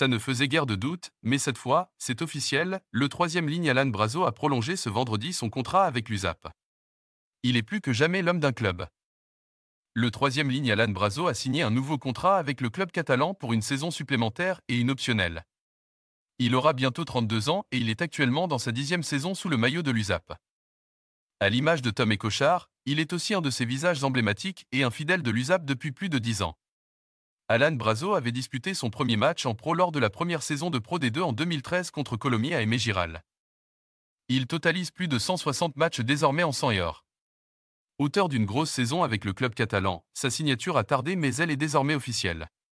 Ça ne faisait guère de doute, mais cette fois, c'est officiel, le troisième ligne Alan Brazo a prolongé ce vendredi son contrat avec l'USAP. Il est plus que jamais l'homme d'un club. Le troisième ligne Alan Brazo a signé un nouveau contrat avec le club catalan pour une saison supplémentaire et une optionnelle. Il aura bientôt 32 ans et il est actuellement dans sa dixième saison sous le maillot de l'USAP. À l'image de Tom et Cochard, il est aussi un de ses visages emblématiques et un fidèle de l'USAP depuis plus de 10 ans. Alan Brazo avait disputé son premier match en pro lors de la première saison de Pro D2 en 2013 contre Colomiers à Mégiral. Il totalise plus de 160 matchs désormais en 100 et Auteur d'une grosse saison avec le club catalan, sa signature a tardé mais elle est désormais officielle.